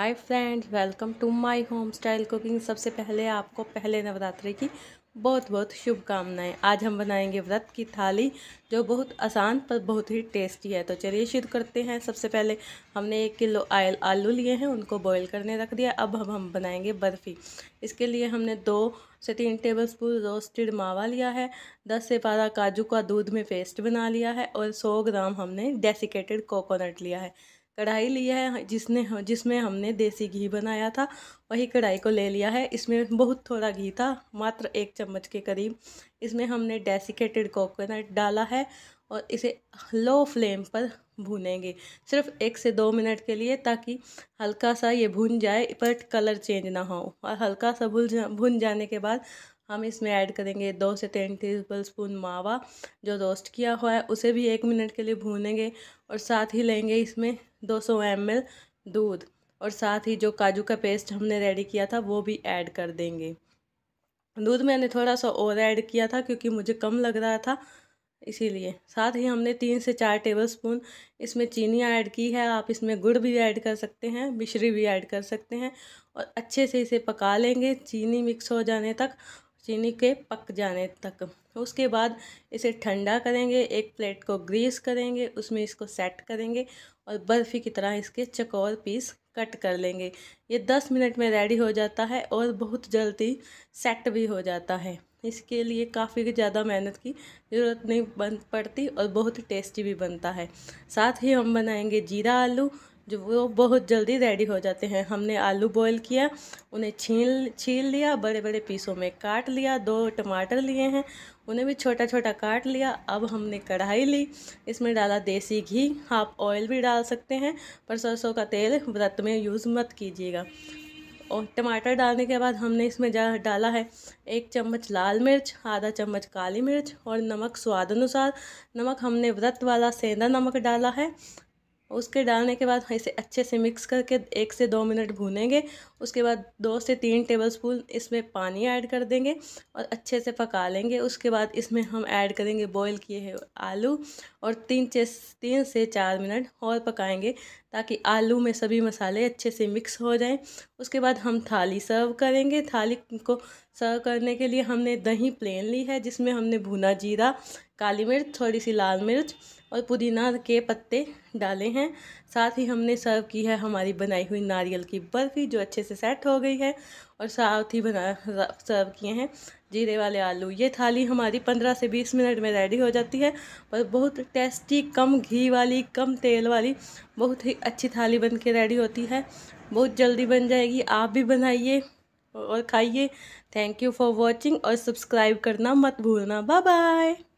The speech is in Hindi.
hi friends welcome to my home style cooking सबसे पहले आपको पहले नवरात्रि की बहुत बहुत शुभकामनाएं आज हम बनाएंगे व्रत की थाली जो बहुत आसान पर बहुत ही टेस्टी है तो चलिए शुरू करते हैं सबसे पहले हमने एक किलो आयल आलू लिए हैं उनको बॉईल करने रख दिया अब हम हम बनाएंगे बर्फ़ी इसके लिए हमने दो से तीन टेबल स्पून रोस्टेड मावा लिया है दस से बारह काजू का दूध में पेस्ट बना लिया है और सौ ग्राम हमने डेसिकेटेड कोकोनट लिया है कढ़ाई लिया है जिसने जिसमें हमने देसी घी बनाया था वही कढ़ाई को ले लिया है इसमें बहुत थोड़ा घी था मात्र एक चम्मच के करीब इसमें हमने डेसिकेटेड कोकोनट डाला है और इसे लो फ्लेम पर भूनेंगे सिर्फ एक से दो मिनट के लिए ताकि हल्का सा ये भुन जाए पर कलर चेंज ना हो और हल्का सा भून जा भून जाने के बाद हम इसमें ऐड करेंगे दो से तीन टेबल स्पून मावा जो रोस्ट किया हुआ है उसे भी एक मिनट के लिए भूनेंगे और साथ ही लेंगे इसमें 200 ml दूध और साथ ही जो काजू का पेस्ट हमने रेडी किया था वो भी ऐड कर देंगे दूध मैंने थोड़ा सा और ऐड किया था क्योंकि मुझे कम लग रहा था इसीलिए साथ ही हमने तीन से चार टेबल स्पून इसमें चीनी ऐड की है आप इसमें गुड़ भी ऐड कर सकते हैं मिश्री भी ऐड कर सकते हैं और अच्छे से इसे पका लेंगे चीनी मिक्स हो जाने तक चीनी के पक जाने तक उसके बाद इसे ठंडा करेंगे एक प्लेट को ग्रीस करेंगे उसमें इसको सेट करेंगे और बर्फ़ी की तरह इसके चकोर पीस कट कर लेंगे ये दस मिनट में रेडी हो जाता है और बहुत जल्दी सेट भी हो जाता है इसके लिए काफ़ी ज़्यादा मेहनत की ज़रूरत नहीं बन पड़ती और बहुत ही टेस्टी भी बनता है साथ ही हम बनाएंगे जीरा आलू जो वो बहुत जल्दी रेडी हो जाते हैं हमने आलू बॉईल किया उन्हें छील छील लिया बड़े बड़े पीसों में काट लिया दो टमाटर लिए हैं उन्हें भी छोटा छोटा काट लिया अब हमने कढ़ाई ली इसमें डाला देसी घी आप ऑयल भी डाल सकते हैं पर सरसों का तेल व्रत में यूज़ मत कीजिएगा और टमाटर डालने के बाद हमने इसमें जा डाला है एक चम्मच लाल मिर्च आधा चम्मच काली मिर्च और नमक स्वाद अनुसार नमक हमने व्रत वाला सेंधा नमक डाला है उसके डालने के बाद इसे अच्छे से मिक्स करके एक से दो मिनट भूनेंगे उसके बाद दो से तीन टेबलस्पून इसमें पानी ऐड कर देंगे और अच्छे से पका लेंगे उसके बाद इसमें हम ऐड करेंगे बॉईल किए हुए आलू और तीन से तीन से चार मिनट और पकाएंगे ताकि आलू में सभी मसाले अच्छे से मिक्स हो जाएं उसके बाद हम थाली सर्व करेंगे थाली को सर्व करने के लिए हमने दही प्लेन ली है जिसमें हमने भुना जीरा काली मिर्च थोड़ी सी लाल मिर्च और पुदीना के पत्ते डाले हैं साथ ही हमने सर्व की है हमारी बनाई हुई नारियल की बर्फ़ी जो अच्छे से सेट हो गई है और साथ ही बना सर्व किए हैं जीरे वाले आलू ये थाली हमारी पंद्रह से बीस मिनट में रेडी हो जाती है और बहुत टेस्टी कम घी वाली कम तेल वाली बहुत ही अच्छी थाली बन के रेडी होती है बहुत जल्दी बन जाएगी आप भी बनाइए और खाइए थैंक यू फॉर वॉचिंग और सब्सक्राइब करना मत भूलना बाय बाय